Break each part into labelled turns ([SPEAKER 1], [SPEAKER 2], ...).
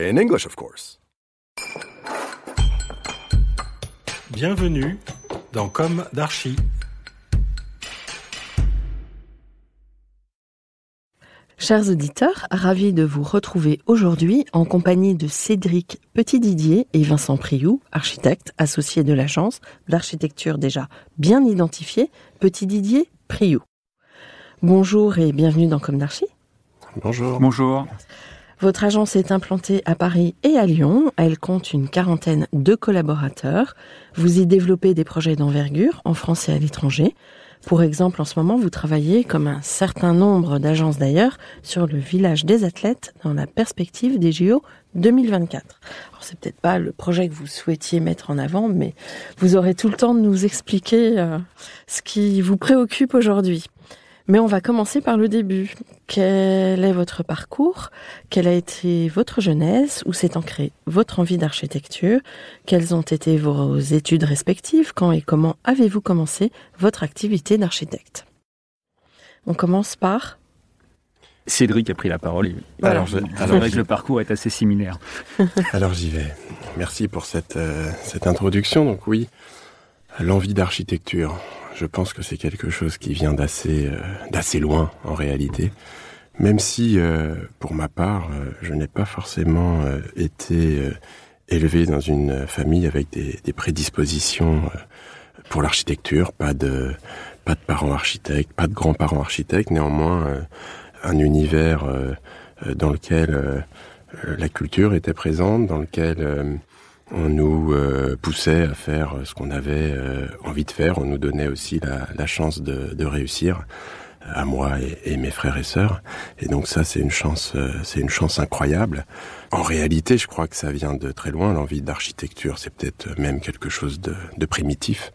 [SPEAKER 1] In English, of course. Bienvenue dans Comme d'Archie.
[SPEAKER 2] Chers auditeurs, ravis de vous retrouver aujourd'hui en compagnie de Cédric Petit-Didier et Vincent Priou, architectes associés de l'agence d'architecture déjà bien identifiée, Petit-Didier Priou. Bonjour et bienvenue dans Comme d'Archie.
[SPEAKER 3] Bonjour. Bonjour.
[SPEAKER 2] Votre agence est implantée à Paris et à Lyon. Elle compte une quarantaine de collaborateurs. Vous y développez des projets d'envergure en France et à l'étranger. Pour exemple, en ce moment, vous travaillez, comme un certain nombre d'agences d'ailleurs, sur le village des athlètes dans la perspective des JO 2024. Alors, c'est peut-être pas le projet que vous souhaitiez mettre en avant, mais vous aurez tout le temps de nous expliquer euh, ce qui vous préoccupe aujourd'hui. Mais on va commencer par le début. Quel est votre parcours Quelle a été votre jeunesse Où s'est ancrée votre envie d'architecture Quelles ont été vos études respectives Quand et comment avez-vous commencé votre activité d'architecte On commence par
[SPEAKER 3] Cédric a pris la parole.
[SPEAKER 2] Alors, je, alors que le
[SPEAKER 3] parcours est assez
[SPEAKER 1] similaire. alors j'y vais. Merci pour cette, euh, cette introduction. Donc oui, l'envie d'architecture. Je pense que c'est quelque chose qui vient d'assez euh, d'assez loin en réalité. Même si, euh, pour ma part, euh, je n'ai pas forcément été élevé dans une famille avec des, des prédispositions pour l'architecture, pas de pas de parents architectes, pas de grands-parents architectes, néanmoins un univers dans lequel la culture était présente, dans lequel on nous euh, poussait à faire euh, ce qu'on avait euh, envie de faire. On nous donnait aussi la, chance de, réussir à moi et, mes frères et sœurs. Et donc ça, c'est une chance, c'est une chance incroyable. En réalité, je crois que ça vient de très loin. L'envie d'architecture, c'est peut-être même quelque chose de, primitif.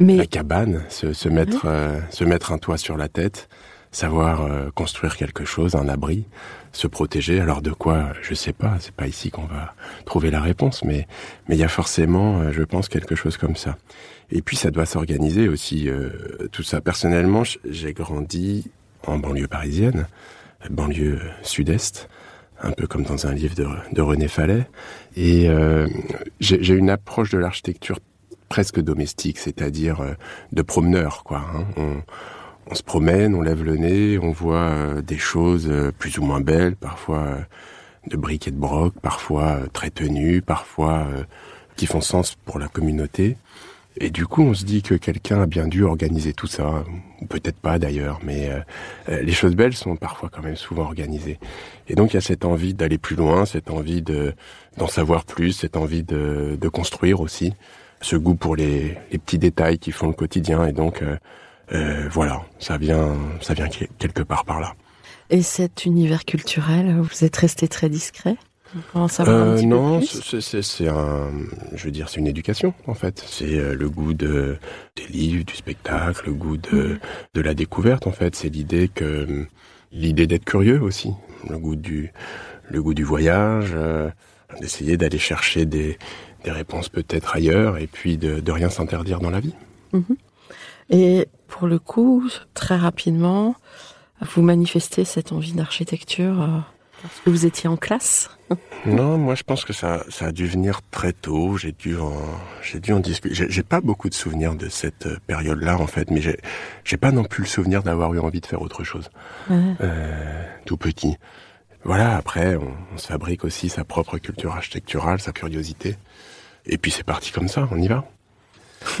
[SPEAKER 1] Mais... La cabane, mhm. se mettre un toit sur la tête, savoir euh, construire quelque chose, un abri, se protéger. Alors de quoi Je sais pas. C'est pas ici qu'on va trouver la réponse, mais mais il y a forcément, euh, je pense, quelque chose comme ça. Et puis ça doit s'organiser aussi euh, tout ça. Personnellement, j'ai grandi en banlieue parisienne, banlieue sud-est, un peu comme dans un livre de, de René Fallet. Et j'ai une approche de l'architecture presque domestique, c'est-à-dire de promeneur, quoi. Hein on se promène, on lève le nez, on voit euh, des choses euh, plus ou moins belles, parfois euh, de briques et de broc, parfois très tenues, parfois qui font sens pour la communauté. Et du coup, on se dit que quelqu'un a bien dû organiser tout ça, ou peut-être pas d'ailleurs, mais les choses belles sont parfois quand même souvent organisées. Et donc il y a cette envie d'aller plus loin, cette envie de d'en savoir plus, cette envie de, construire aussi, ce goût pour les, petits détails qui font le quotidien. Et donc euh, voilà, ça vient, ça vient quelque part par là.
[SPEAKER 2] Et cet univers culturel, vous êtes resté très discret euh, non, c'est
[SPEAKER 1] un, je veux dire, c'est une éducation en fait. C'est euh, le goût de, des livres, du spectacle, le goût de, mm-hmm. de la découverte en fait. C'est l'idée que, l'idée d'être curieux aussi, le goût du, le goût du voyage, d'essayer d'aller chercher des, des réponses peut-être ailleurs et puis de, de rien s'interdire dans la vie.
[SPEAKER 2] Mm-hmm. Et pour le coup, très rapidement, vous manifestez cette envie d'architecture euh, parce que vous étiez en classe
[SPEAKER 1] Non, moi je pense que ça, ça a dû venir très tôt. J'ai dû en, j'ai dû en discuter. J'ai pas beaucoup de souvenirs de cette euh, période-là en fait, mais j'ai, pas non plus le souvenir d'avoir eu envie de faire autre chose. Euh, tout petit. Voilà. Après, on, on, se fabrique aussi sa propre culture architecturale, sa curiosité. Et puis c'est parti comme ça. On y va.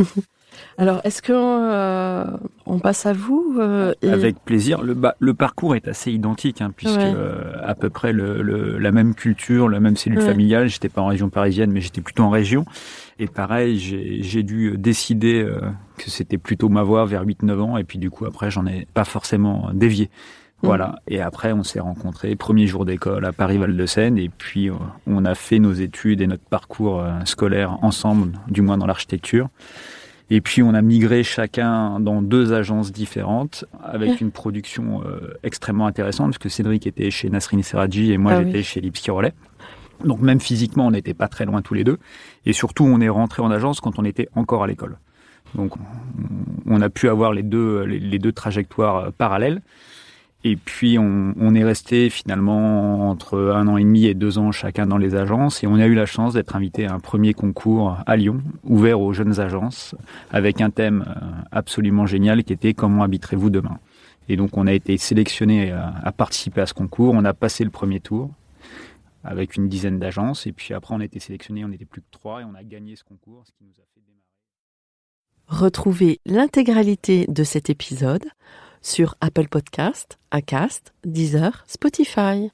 [SPEAKER 2] Alors, est-ce qu'on euh, on passe à vous euh, Avec
[SPEAKER 3] plaisir. Le, parcours est assez identique, hein, puisque euh, à peu près la même culture, la même cellule familiale. J'étais pas en région parisienne, mais j'étais plutôt en région. Et pareil, j'ai dû décider que c'était plutôt ma voie vers 8-9 ans. Et puis du coup, après, j'en ai pas forcément dévié. Mm. Voilà. Et après, on s'est rencontrés, premier jour d'école à Paris-Val-de-Seine, et puis on a fait nos études et notre parcours scolaire ensemble, du moins dans l'architecture. Et puis on a migré chacun dans deux agences différentes avec une production euh, extrêmement intéressante parce que Cédric était chez Nasrin Seradji et moi ah j'étais chez Lipski Donc même physiquement on n'était pas très loin tous les deux. Et surtout on est rentré en agence quand on était encore à l'école. Donc on a pu avoir les deux, les deux trajectoires euh, parallèles. Et puis on, est resté finalement entre un an et demi et deux ans chacun dans les agences et on a eu la chance d'être invité à un premier concours à Lyon ouvert aux jeunes agences avec un thème euh, absolument génial qui était comment habiterez-vous demain. Et donc on a été sélectionné euh, à, participer à ce concours, on a passé le premier tour avec une dizaine d'agences et puis après on a été sélectionné, on n'était plus que trois et on a gagné ce concours, ce qui nous a fait
[SPEAKER 2] démarrer. Retrouvez l'intégralité de cet épisode sur Apple Podcast, Acast, Deezer, Spotify.